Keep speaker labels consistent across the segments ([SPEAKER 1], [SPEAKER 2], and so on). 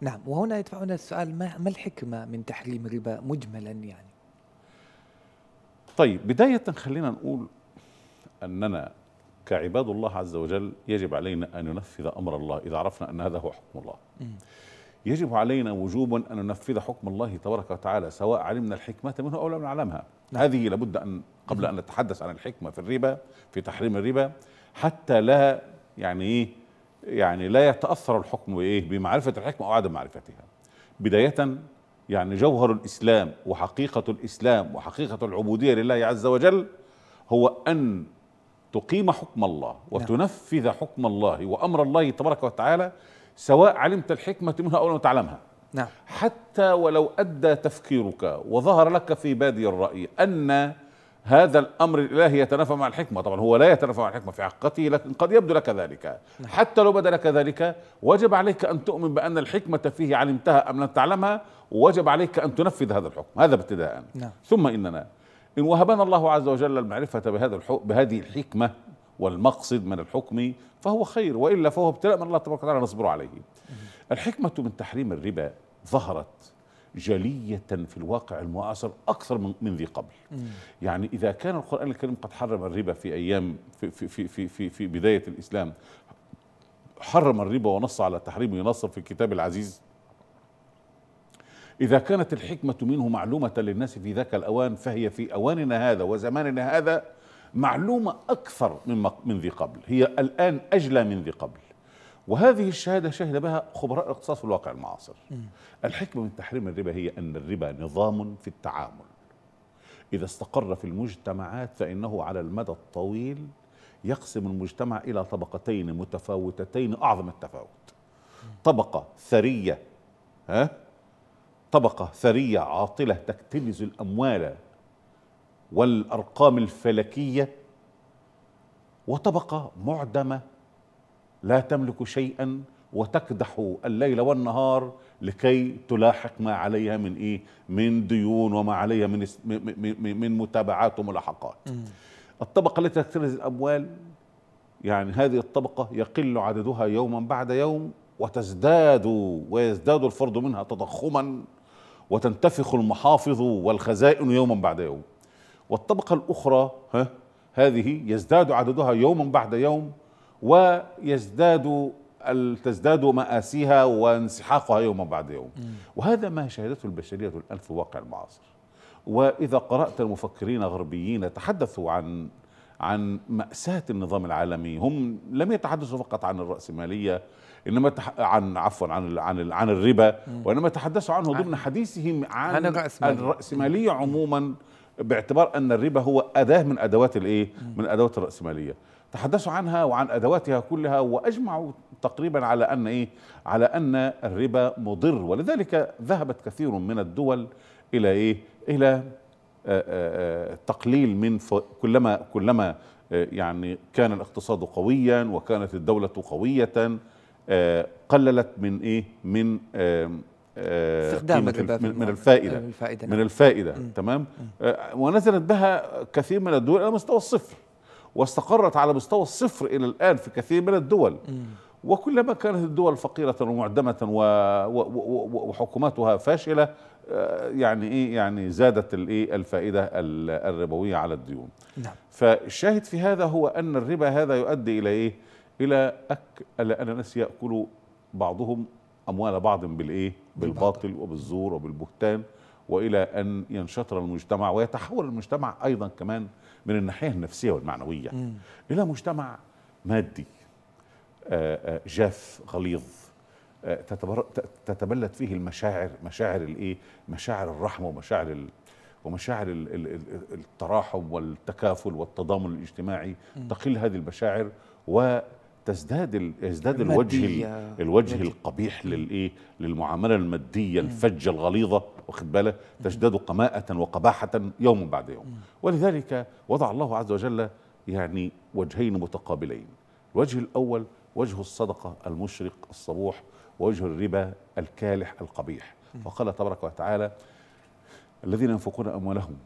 [SPEAKER 1] نعم وهنا يدفعنا السؤال ما, ما الحكمة من تحريم الربا مجملا يعني طيب بداية خلينا نقول أننا كعباد الله عز وجل يجب علينا أن ننفذ أمر الله إذا عرفنا أن هذا هو حكم الله يجب علينا وجوبا أن ننفذ حكم الله تبارك وتعالى سواء علمنا الحكمة منه أو لم نعلمها نعم. هذه لابد أن قبل أن نتحدث عن الحكمة في الربا في تحريم الربا حتى لا يعني إيه يعني لا يتأثر الحكم بإيه بمعرفة الحكمة أو عدم معرفتها بداية يعني جوهر الإسلام وحقيقة الإسلام وحقيقة العبودية لله عز وجل هو أن تقيم حكم الله نعم. وتنفذ حكم الله وأمر الله تبارك وتعالى سواء علمت الحكمة منها أو لم تعلمها نعم. حتى ولو أدى تفكيرك وظهر لك في بادي الرأي أن هذا الامر الالهي يتنافى مع الحكمه طبعا هو لا يتنافى مع الحكمه في حقيقته لكن قد يبدو لك ذلك نعم. حتى لو بدا لك ذلك وجب عليك ان تؤمن بان الحكمه فيه علمتها ام لم تعلمها وجب عليك ان تنفذ هذا الحكم هذا ابتداء نعم. ثم اننا ان وهبنا الله عز وجل المعرفه بهذا الحكم بهذه الحكمه والمقصد من الحكم فهو خير والا فهو ابتلاء من الله تبارك وتعالى نصبر عليه الحكمه من تحريم الربا ظهرت جلية في الواقع المعاصر أكثر من, من ذي قبل مم. يعني إذا كان القرآن الكريم قد حرم الربا في أيام في, في, في, في, في, في بداية الإسلام حرم الربا ونص على تحريمه نصا في الكتاب العزيز إذا كانت الحكمة منه معلومة للناس في ذاك الأوان فهي في أواننا هذا وزماننا هذا معلومة أكثر من, من ذي قبل هي الآن أجلى من ذي قبل وهذه الشهادة شهد بها خبراء الاقتصاد في الواقع المعاصر الحكمة من تحريم الربا هي أن الربا نظام في التعامل إذا استقر في المجتمعات فإنه على المدى الطويل يقسم المجتمع إلى طبقتين متفاوتتين أعظم التفاوت طبقة ثرية ها؟ طبقة ثرية عاطلة تكتنز الأموال والأرقام الفلكية وطبقة معدمة لا تملك شيئا وتكدح الليل والنهار لكي تلاحق ما عليها من ايه من ديون وما عليها من من متابعات وملاحقات الطبقه التي تكتنز الاموال يعني هذه الطبقه يقل عددها يوما بعد يوم وتزداد ويزداد الفرد منها تضخما وتنتفخ المحافظ والخزائن يوما بعد يوم والطبقه الاخرى ها هذه يزداد عددها يوما بعد يوم ويزداد تزداد مآسيها وانسحاقها يوما بعد يوم وهذا ما شهدته البشرية الآن في الواقع المعاصر وإذا قرأت المفكرين الغربيين تحدثوا عن عن مأساة النظام العالمي هم لم يتحدثوا فقط عن الرأسمالية انما تح... عن عفوا عن عن عن الربا وانما تحدثوا عنه ضمن حديثهم عن, عن الرأسمالية عموما باعتبار ان الربا هو اداه من ادوات الايه من ادوات الراسماليه تحدثوا عنها وعن ادواتها كلها واجمعوا تقريبا على ان ايه على ان الربا مضر ولذلك ذهبت كثير من الدول الى ايه الى آه، آه، آه، تقليل من كلما كلما يعني كان الاقتصاد قويا وكانت الدوله قويه قللت من ايه من استخدام من, من الفائده من الفائده, نعم. من الفائدة مم. تمام مم. آه، ونزلت بها كثير من الدول الى مستوى الصفر واستقرت على مستوى الصفر الى الان في كثير من الدول مم. وكلما كانت الدول فقيرة ومعدمة وحكوماتها فاشلة آه، يعني ايه يعني زادت الايه الفائدة الربوية على الديون. نعم. فالشاهد في هذا هو أن الربا هذا يؤدي إلى ايه؟ إلى ان الناس يأكل بعضهم أموال بعض بالإيه؟ بالباطل وبالزور وبالبهتان وإلى أن ينشطر المجتمع ويتحول المجتمع أيضا كمان من الناحية النفسية والمعنوية م. إلى مجتمع مادي آه، آه، جاف غليظ آه، تتبلد فيه المشاعر مشاعر الايه مشاعر الرحمه ومشاعر ال ومشاعر ال التراحم والتكافل والتضامن الاجتماعي تقل هذه المشاعر و تزداد يزداد الوجه الوجه القبيح للايه للمعامله الماديه الفجه الغليظه واخد بالك تزداد قماءه وقباحه يوم بعد يوم ولذلك وضع الله عز وجل يعني وجهين متقابلين الوجه الاول وجه الصدقه المشرق الصبوح ووجه الربا الكالح القبيح فقال تبارك وتعالى الذين ينفقون اموالهم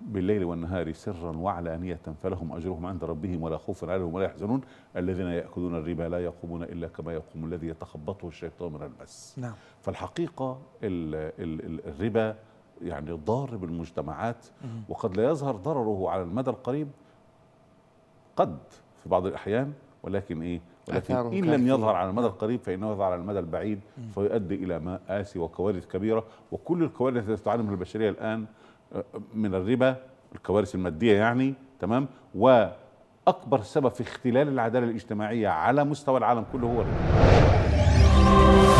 [SPEAKER 1] بالليل والنهار سرا وعلانية فلهم أجرهم عند ربهم ولا خوف عليهم ولا يحزنون الذين يأكلون الربا لا يقومون إلا كما يقوم الذي يتخبطه الشيطان من المس نعم. فالحقيقة الربا يعني ضار بالمجتمعات وقد لا يظهر ضرره على المدى القريب قد في بعض الأحيان ولكن إيه ولكن إن لم يظهر على المدى القريب فإنه يظهر على المدى البعيد فيؤدي إلى مآسي وكوارث كبيرة وكل الكوارث التي تعاني من البشرية الآن من الربا الكوارث الماديه يعني تمام واكبر سبب في اختلال العداله الاجتماعيه على مستوى العالم كله هو الربا